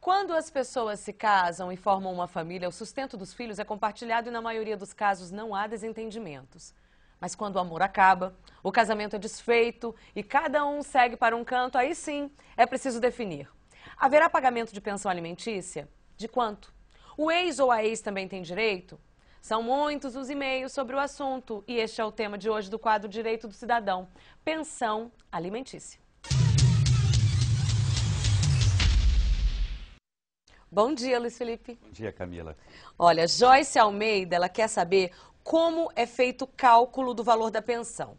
Quando as pessoas se casam e formam uma família, o sustento dos filhos é compartilhado e, na maioria dos casos, não há desentendimentos. Mas quando o amor acaba, o casamento é desfeito e cada um segue para um canto, aí sim é preciso definir. Haverá pagamento de pensão alimentícia? De quanto? O ex ou a ex também tem direito? São muitos os e-mails sobre o assunto e este é o tema de hoje do quadro Direito do Cidadão: Pensão Alimentícia. Bom dia, Luiz Felipe. Bom dia, Camila. Olha, Joyce Almeida, ela quer saber como é feito o cálculo do valor da pensão.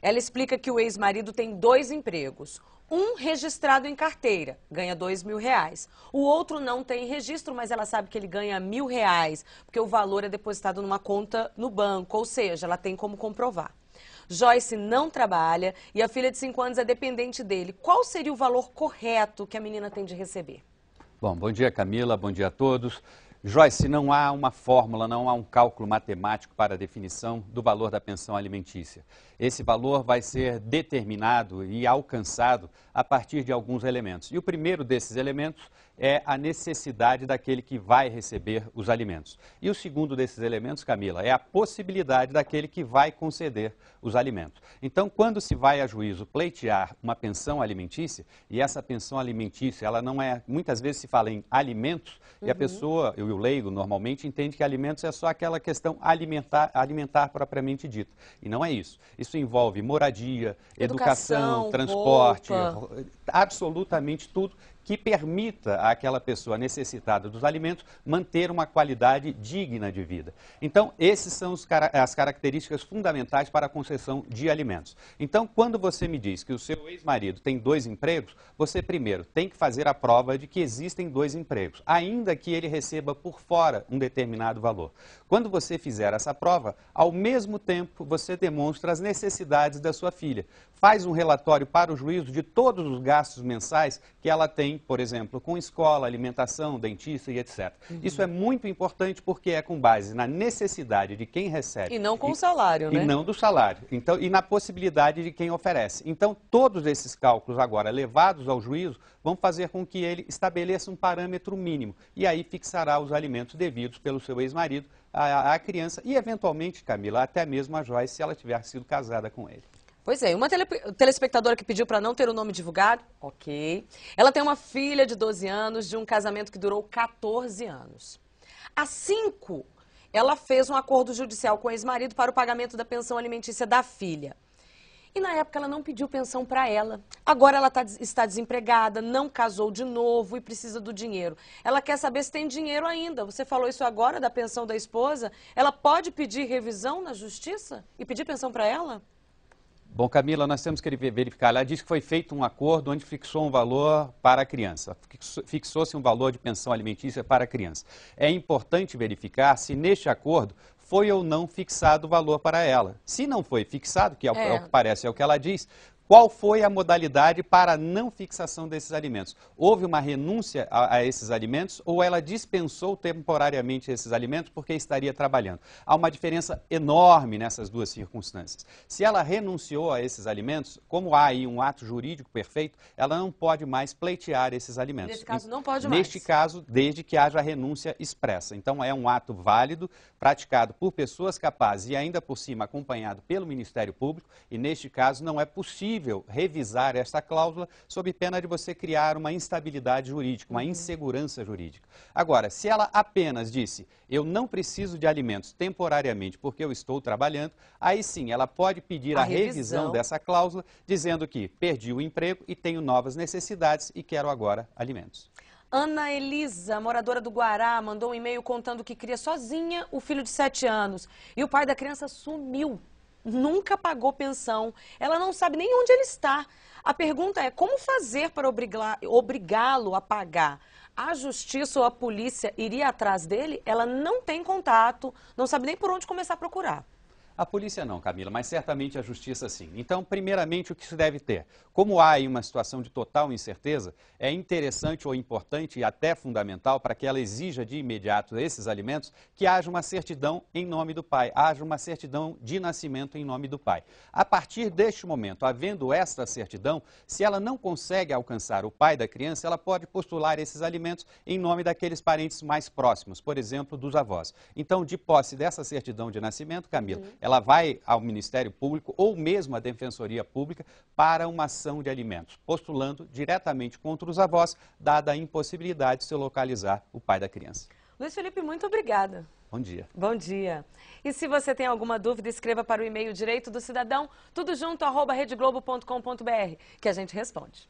Ela explica que o ex-marido tem dois empregos. Um registrado em carteira, ganha dois mil reais. O outro não tem registro, mas ela sabe que ele ganha mil reais, porque o valor é depositado numa conta no banco, ou seja, ela tem como comprovar. Joyce não trabalha e a filha de cinco anos é dependente dele. Qual seria o valor correto que a menina tem de receber? Bom, bom dia Camila, bom dia a todos. Joyce, não há uma fórmula, não há um cálculo matemático para a definição do valor da pensão alimentícia. Esse valor vai ser determinado e alcançado a partir de alguns elementos. E o primeiro desses elementos é a necessidade daquele que vai receber os alimentos. E o segundo desses elementos, Camila, é a possibilidade daquele que vai conceder os alimentos. Então, quando se vai a juízo pleitear uma pensão alimentícia, e essa pensão alimentícia, ela não é, muitas vezes se fala em alimentos, uhum. e a uhum. pessoa, eu e o leigo, normalmente entende que alimentos é só aquela questão alimentar, alimentar propriamente dita. E não é isso. Isso envolve moradia, educação, educação transporte, roupa. absolutamente tudo que permita àquela pessoa necessitada dos alimentos manter uma qualidade digna de vida. Então, essas são as características fundamentais para a concessão de alimentos. Então, quando você me diz que o seu ex-marido tem dois empregos, você primeiro tem que fazer a prova de que existem dois empregos, ainda que ele receba por fora um determinado valor. Quando você fizer essa prova, ao mesmo tempo você demonstra as necessidades da sua filha. Faz um relatório para o juízo de todos os gastos mensais que ela tem por exemplo, com escola, alimentação, dentista e etc. Uhum. Isso é muito importante porque é com base na necessidade de quem recebe. E não com e, o salário, né? E não do salário. Então, e na possibilidade de quem oferece. Então, todos esses cálculos agora levados ao juízo vão fazer com que ele estabeleça um parâmetro mínimo e aí fixará os alimentos devidos pelo seu ex-marido à, à criança e, eventualmente, Camila, até mesmo a Joyce, se ela tiver sido casada com ele. Pois é, uma tele, telespectadora que pediu para não ter o nome divulgado, ok. Ela tem uma filha de 12 anos de um casamento que durou 14 anos. Há cinco, ela fez um acordo judicial com o ex-marido para o pagamento da pensão alimentícia da filha. E na época ela não pediu pensão para ela. Agora ela tá, está desempregada, não casou de novo e precisa do dinheiro. Ela quer saber se tem dinheiro ainda. Você falou isso agora da pensão da esposa. Ela pode pedir revisão na justiça e pedir pensão para ela? Bom, Camila, nós temos que verificar Ela Diz que foi feito um acordo onde fixou um valor para a criança. Fixou-se um valor de pensão alimentícia para a criança. É importante verificar se neste acordo foi ou não fixado o valor para ela. Se não foi fixado, que é o, é. É que parece é o que ela diz, qual foi a modalidade para a não fixação desses alimentos? Houve uma renúncia a, a, esses alimentos ou ela dispensou temporariamente esses alimentos porque estaria trabalhando? Há uma diferença enorme nessas duas circunstâncias. Se ela renunciou a esses alimentos, como há aí um ato jurídico perfeito, ela não pode mais pleitear esses alimentos. Neste caso, não pode mais. Neste caso, desde que haja renúncia expressa. Então, é um ato válido, praticado por pessoas capazes e ainda por cima acompanhado pelo Ministério Público, e neste caso não é possível possível revisar esta cláusula sob pena de você criar uma instabilidade jurídica, uma uhum. insegurança jurídica. Agora, se ela apenas disse, eu não preciso de alimentos temporariamente porque eu estou trabalhando, aí sim ela pode pedir a, a revisão. revisão dessa cláusula, dizendo que perdi o emprego e tenho novas necessidades e quero agora alimentos. Ana Elisa, moradora do Guará, mandou um e-mail contando que cria sozinha o filho de 7 anos e o pai da criança sumiu nunca pagou pensão, ela não sabe nem onde ele está. A pergunta é como fazer para obrigá-lo a pagar? A justiça ou a polícia iria atrás dele? Ela não tem contato, não sabe nem por onde começar a procurar. A polícia não, Camila, mas certamente a justiça sim. Então, primeiramente, o que se deve ter? Como há aí uma situação de total incerteza, é interessante ou importante e até fundamental para que ela exija de imediato esses alimentos que haja uma certidão em nome do pai, haja uma certidão de nascimento em nome do pai. A partir deste momento, havendo esta certidão, se ela não consegue alcançar o pai da criança, ela pode postular esses alimentos em nome daqueles parentes mais próximos, por exemplo, dos avós. Então, de posse dessa certidão de nascimento, Camila, uhum ela vai ao Ministério Público ou mesmo à Defensoria Pública para uma ação de alimentos, postulando diretamente contra os avós, dada a impossibilidade de se localizar o pai da criança. Luiz Felipe, muito obrigada. Bom dia. Bom dia. E se você tem alguma dúvida, escreva para o e-mail direito do cidadão, tudo junto, arroba redeglobo.com.br, que a gente responde.